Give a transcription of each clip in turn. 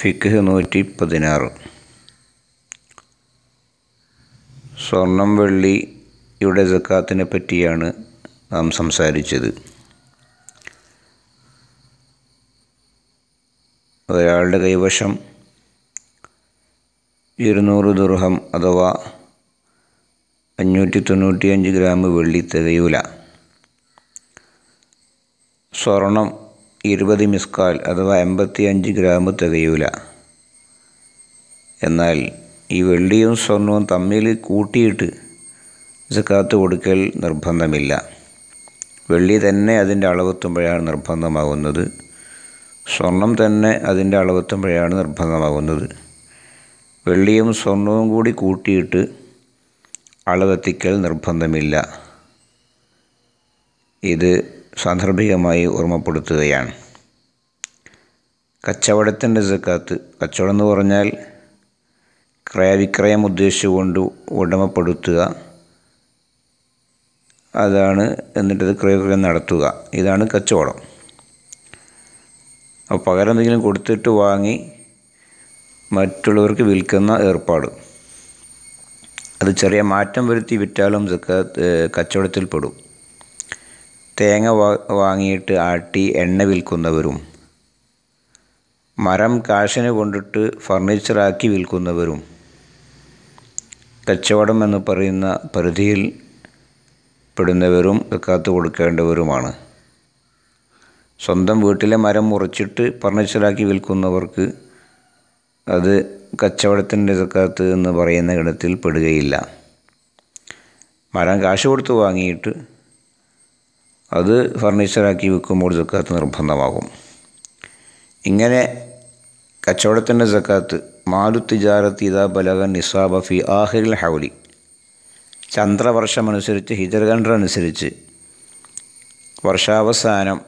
ഫിഖ് നൂറ്റി പതിനാറ് സ്വർണം വെള്ളിയുടെ ജക്കാത്തിനെ പറ്റിയാണ് നാം സംസാരിച്ചത് ഒരാളുടെ കൈവശം ഇരുന്നൂറ് ദുർഹം അഥവാ അഞ്ഞൂറ്റി തൊണ്ണൂറ്റിയഞ്ച് ഗ്രാം വെള്ളി തികയൂല സ്വർണം ഇരുപത് മിസ്കാൽ അഥവാ അഞ്ച് ഗ്രാം തികയൂല എന്നാൽ ഈ വെള്ളിയും സ്വർണവും തമ്മിൽ കൂട്ടിയിട്ട് ജക്കാത്ത് കൊടുക്കൽ നിർബന്ധമില്ല വെള്ളി തന്നെ അതിൻ്റെ അളവെത്തുമ്പോഴാണ് നിർബന്ധമാകുന്നത് സ്വർണം തന്നെ അതിൻ്റെ അളവെത്തുമ്പോഴാണ് നിർബന്ധമാകുന്നത് വെള്ളിയും സ്വർണവും കൂടി കൂട്ടിയിട്ട് അളവെത്തിക്കൽ നിർബന്ധമില്ല ഇത് സാന്ദർഭികമായി ഓർമ്മപ്പെടുത്തുകയാണ് കച്ചവടത്തിൻ്റെ സക്കാത്ത് കച്ചവടം എന്ന് പറഞ്ഞാൽ ക്രയവിക്രയം ഉദ്ദേശിച്ചുകൊണ്ട് ഉടമപ്പെടുത്തുക അതാണ് എന്നിട്ടത് ക്രയവിക്രയം നടത്തുക ഇതാണ് കച്ചവടം അപ്പോൾ പകരം എന്തെങ്കിലും കൊടുത്തിട്ട് വാങ്ങി മറ്റുള്ളവർക്ക് വിൽക്കുന്ന ഏർപ്പാട് അത് ചെറിയ മാറ്റം വരുത്തി വിറ്റാലും കച്ചവടത്തിൽ പെടും തേങ്ങ വാങ്ങിയിട്ട് ആട്ടി എണ്ണ വിൽക്കുന്നവരും മരം കാശിന് കൊണ്ടിട്ട് ഫർണിച്ചറാക്കി വിൽക്കുന്നവരും കച്ചവടം എന്ന് പറയുന്ന പരിധിയിൽ പെടുന്നവരും കാത്തു കൊടുക്കേണ്ടവരുമാണ് സ്വന്തം വീട്ടിലെ മരം മുറിച്ചിട്ട് ഫർണിച്ചറാക്കി വിൽക്കുന്നവർക്ക് അത് കച്ചവടത്തിൻ്റെ സക്കാത്ത് എന്ന് പറയുന്ന ഇടത്തിൽ പെടുകയില്ല മരം കാശ് കൊടുത്ത് വാങ്ങിയിട്ട് അത് ഫർണിച്ചറാക്കി വിൽക്കുമ്പോൾ ജക്കാത്ത് നിർബന്ധമാകും ഇങ്ങനെ കച്ചവടത്തിൻ്റെ ജക്കാത്ത് മാലു തിജാരത്ത് ഇതാ ബലക നിസാബ ഫി ആഹിറിൽ ഹൗലി ചന്ദ്രവർഷമനുസരിച്ച് ഹിജർകണ്ഠ അനുസരിച്ച് വർഷാവസാനം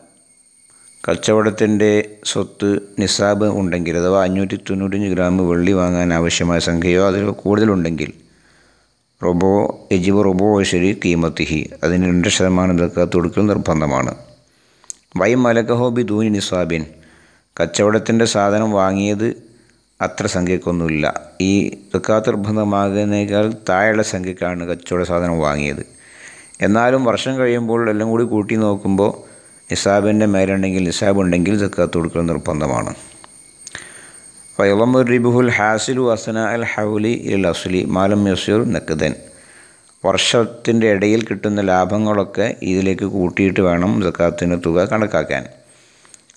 കച്ചവടത്തിൻ്റെ സ്വത്ത് നിസാബ് ഉണ്ടെങ്കിൽ അഥവാ അഞ്ഞൂറ്റി തൊണ്ണൂറ്റഞ്ച് ഗ്രാം വെള്ളി വാങ്ങാൻ ആവശ്യമായ സംഖ്യയോ അതിൽ കൂടുതലുണ്ടെങ്കിൽ റൊബോ യജിബ് റൊബോ ശരി കീമത്തിഹി അതിന് രണ്ട് ശതമാനം ഇതൊക്കെ കൊടുക്കൽ നിർബന്ധമാണ് വൈ മലക്കഹോ ബി ദൂനി നിസാബിൻ കച്ചവടത്തിൻ്റെ സാധനം വാങ്ങിയത് അത്ര സംഖ്യക്കൊന്നുമില്ല ഈ സക്കാത്ത് നിർബന്ധമാകുന്നതിനേക്കാൾ താഴെയുള്ള സംഖ്യക്കാണ് കച്ചവട സാധനം വാങ്ങിയത് എന്നാലും വർഷം കഴിയുമ്പോൾ എല്ലാം കൂടി കൂട്ടി നോക്കുമ്പോൾ നിസാബിൻ്റെ മേലുണ്ടെങ്കിൽ നിസാബ് ഉണ്ടെങ്കിൽ സക്കാത്ത് കൊടുക്കൽ നിർബന്ധമാണ് റിബുഹുൽ ഹാസിലു അസന അൽ ഹൗലി ഇൽ അസുലി മാലം യസൂർ നക്കുദൻ വർഷത്തിൻ്റെ ഇടയിൽ കിട്ടുന്ന ലാഭങ്ങളൊക്കെ ഇതിലേക്ക് കൂട്ടിയിട്ട് വേണം സക്കാത്തിന് തുക കണക്കാക്കാൻ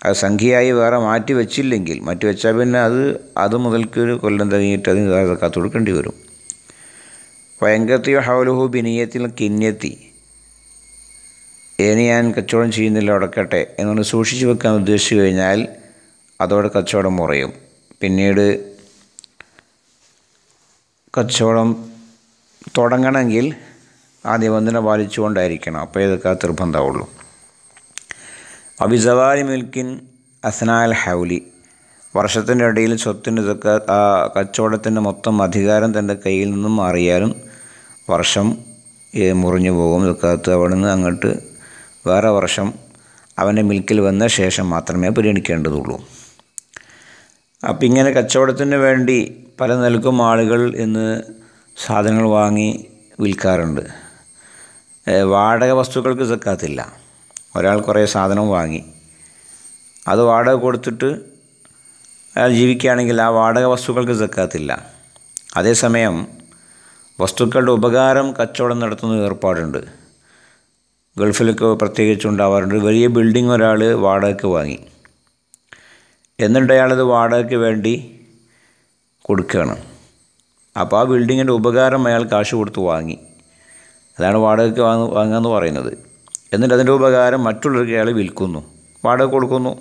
അത് സംഖ്യയായി വേറെ മാറ്റി വെച്ചില്ലെങ്കിൽ മാറ്റി വെച്ചാൽ പിന്നെ അത് അത് മുതൽക്ക് ഒരു കൊല്ലം തകങ്ങിയിട്ട് അത് സക്കാത്ത് കൊടുക്കേണ്ടി വരും പയങ്കത്തിയോ ഹൗലുഹു ബിനിയത്തിൽ കിന്യത്തി ഇനി ഞാൻ കച്ചവടം ചെയ്യുന്നില്ല ഉടക്കട്ടെ എന്നൊന്ന് സൂക്ഷിച്ചു വെക്കാൻ ഉദ്ദേശിച്ചു കഴിഞ്ഞാൽ അതോടെ കച്ചവടം മുറയും പിന്നീട് കച്ചവടം തുടങ്ങണമെങ്കിൽ ആ നിബന്ധന പാലിച്ചുകൊണ്ടായിരിക്കണം അപ്പോൾ ഇതൊക്കെ നിർബന്ധമുള്ളൂ അബിസവാരി മിൽക്കിൻ അസ്നാൽ ഹൗലി വർഷത്തിൻ്റെ ഇടയിൽ സ്വത്തിൻ്റെ ഇതൊക്കെ ആ കച്ചവടത്തിൻ്റെ മൊത്തം അധികാരം തൻ്റെ കയ്യിൽ നിന്നും മാറിയാലും വർഷം മുറിഞ്ഞു പോകും അകത്ത് അവിടെ നിന്ന് അങ്ങോട്ട് വേറെ വർഷം അവൻ്റെ മിൽക്കിൽ വന്ന ശേഷം മാത്രമേ പരിഗണിക്കേണ്ടതുള്ളൂ അപ്പം ഇങ്ങനെ കച്ചവടത്തിന് വേണ്ടി പല നിലക്കും ആളുകൾ ഇന്ന് സാധനങ്ങൾ വാങ്ങി വിൽക്കാറുണ്ട് വാടക വസ്തുക്കൾക്ക് സക്കാത്തില്ല ഒരാൾ കുറേ സാധനം വാങ്ങി അത് വാടക കൊടുത്തിട്ട് അയാൾ ജീവിക്കുകയാണെങ്കിൽ ആ വാടക വസ്തുക്കൾക്ക് സക്കാത്തില്ല അതേസമയം വസ്തുക്കളുടെ ഉപകാരം കച്ചവടം നടത്തുന്ന ഏർപ്പാടുണ്ട് ഗൾഫിലൊക്കെ പ്രത്യേകിച്ച് ഉണ്ടാവാറുണ്ട് വലിയ ബിൽഡിംഗ് ഒരാൾ വാടകയ്ക്ക് വാങ്ങി എന്നിട്ട് അയാളത് വാടകയ്ക്ക് വേണ്ടി കൊടുക്കുകയാണ് അപ്പോൾ ആ ബിൽഡിങ്ങിൻ്റെ ഉപകാരം അയാൾ കാശ് കൊടുത്ത് വാങ്ങി അതാണ് വാടകയ്ക്ക് വാങ്ങ വാങ്ങുക പറയുന്നത് എന്നിട്ട് അതിൻ്റെ ഉപകാരം മറ്റുള്ളവർക്ക് അയാൾ വിൽക്കുന്നു വാടക കൊടുക്കുന്നു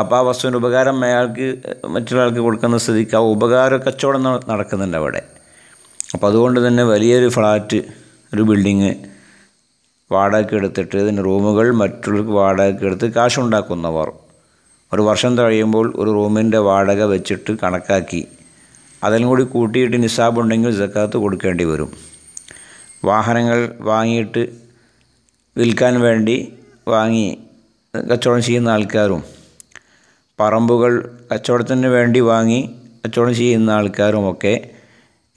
അപ്പോൾ ആ വസ്തുവിൻ്റെ ഉപകാരം അയാൾക്ക് മറ്റൊരാൾക്ക് കൊടുക്കുന്ന സ്ഥിതിക്ക് ആ ഉപകാര കച്ചവടം നടക്കുന്നുണ്ട് അവിടെ അപ്പോൾ അതുകൊണ്ട് തന്നെ വലിയൊരു ഫ്ലാറ്റ് ഒരു ബിൽഡിങ് വാടകയ്ക്ക് എടുത്തിട്ട് ഇതിന് റൂമുകൾ മറ്റുള്ളവർക്ക് വാടകയ്ക്ക് എടുത്ത് കാശുണ്ടാക്കുന്നവർ ഒരു വർഷം കഴിയുമ്പോൾ ഒരു റൂമിൻ്റെ വാടക വെച്ചിട്ട് കണക്കാക്കി അതിലും കൂടി കൂട്ടിയിട്ട് നിസാബ് ഉണ്ടെങ്കിൽ സക്കാത്ത് കൊടുക്കേണ്ടി വരും വാഹനങ്ങൾ വാങ്ങിയിട്ട് വിൽക്കാൻ വേണ്ടി വാങ്ങി കച്ചവടം ചെയ്യുന്ന ആൾക്കാരും പറമ്പുകൾ കച്ചവടത്തിന് വേണ്ടി വാങ്ങി കച്ചവടം ചെയ്യുന്ന ആൾക്കാരുമൊക്കെ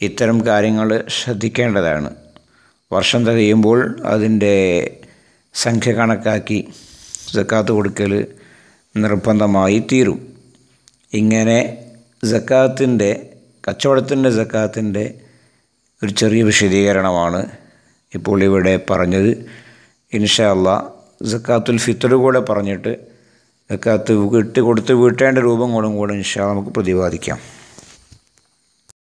ഇത്തരം കാര്യങ്ങൾ ശ്രദ്ധിക്കേണ്ടതാണ് വർഷം തികയുമ്പോൾ അതിൻ്റെ സംഖ്യ കണക്കാക്കി സക്കാത്ത് കൊടുക്കൽ നിർബന്ധമായി തീരും ഇങ്ങനെ സക്കാത്തിൻ്റെ കച്ചവടത്തിൻ്റെ സക്കാത്തിൻ്റെ ഒരു ചെറിയ വിശദീകരണമാണ് ഇപ്പോൾ ഇവിടെ പറഞ്ഞത് ഇൻഷാ അല്ലാ സക്കാത്തുൽ ഫിത്തർ കൂടെ പറഞ്ഞിട്ട് സക്കാത്ത് വിട്ട് കൊടുത്ത് വീട്ടേണ്ട രൂപം കൂടും കൂടെ ഇൻഷാ നമുക്ക് പ്രതിപാദിക്കാം